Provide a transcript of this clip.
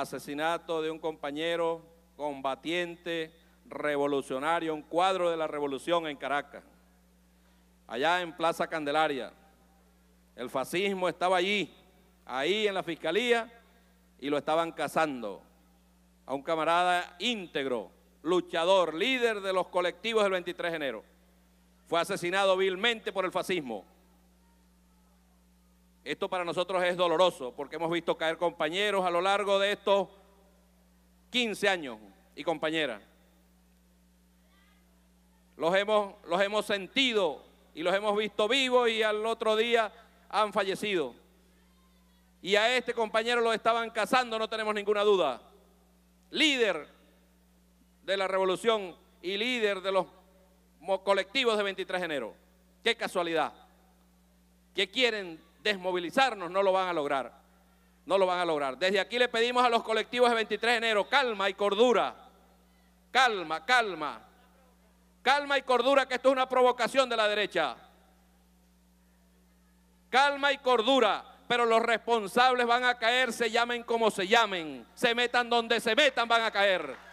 asesinato de un compañero combatiente revolucionario, un cuadro de la revolución en Caracas, allá en Plaza Candelaria. El fascismo estaba allí, ahí en la fiscalía, y lo estaban cazando a un camarada íntegro, luchador, líder de los colectivos del 23 de enero. Fue asesinado vilmente por el fascismo. Esto para nosotros es doloroso porque hemos visto caer compañeros a lo largo de estos 15 años y compañeras. Los hemos, los hemos sentido y los hemos visto vivos y al otro día han fallecido. Y a este compañero lo estaban cazando, no tenemos ninguna duda. Líder de la revolución y líder de los colectivos de 23 de enero. Qué casualidad. ¿Qué quieren desmovilizarnos, no lo van a lograr. No lo van a lograr. Desde aquí le pedimos a los colectivos de 23 de enero calma y cordura. Calma, calma. Calma y cordura, que esto es una provocación de la derecha. Calma y cordura, pero los responsables van a caer, se llamen como se llamen, se metan donde se metan, van a caer.